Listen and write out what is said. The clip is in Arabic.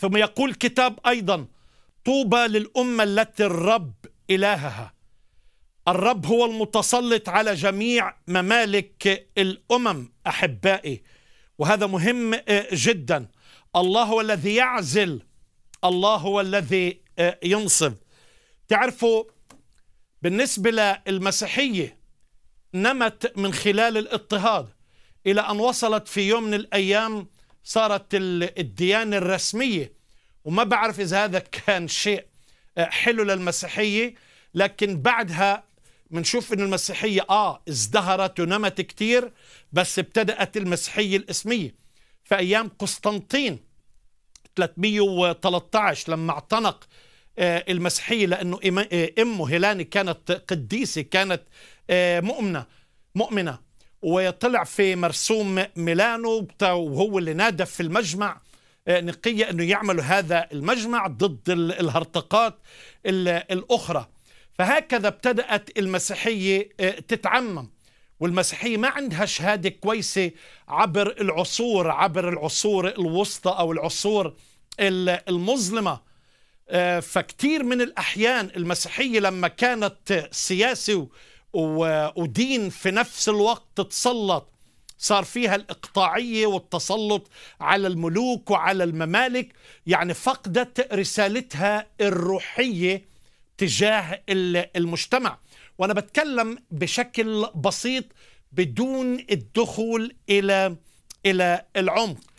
ثم يقول الكتاب أيضا طوبى للأمة التي الرب إلهها الرب هو المتسلط على جميع ممالك الأمم أحبائي وهذا مهم آه، جدا الله هو الذي يعزل الله هو الذي آه، ينصب تعرفوا بالنسبة للمسيحية نمت من خلال الاضطهاد إلى أن وصلت في يوم من الأيام صارت الديانة الرسمية وما بعرف إذا هذا كان شيء آه، حلو للمسيحية لكن بعدها بنشوف أن المسيحية آه ازدهرت ونمت كتير بس ابتدأت المسيحية الإسمية في أيام قسطنطين 313 لما اعتنق آه، المسيحية لأنه آه، أمه هيلاني كانت قديسة كانت مؤمنة مؤمنة وطلع في مرسوم ميلانو وهو اللي نادى في المجمع آه، نقية أنه يعملوا هذا المجمع ضد الهرطقات الأخرى فهكذا ابتدأت المسيحية آه، تتعمم والمسيحية ما عندها شهادة كويسة عبر العصور عبر العصور الوسطى أو العصور المظلمة آه، فكتير من الأحيان المسيحية لما كانت سياسي ودين في نفس الوقت تسلط صار فيها الإقطاعية والتسلط على الملوك وعلى الممالك يعني فقدت رسالتها الروحية تجاه المجتمع وأنا بتكلم بشكل بسيط بدون الدخول إلى إلى العمق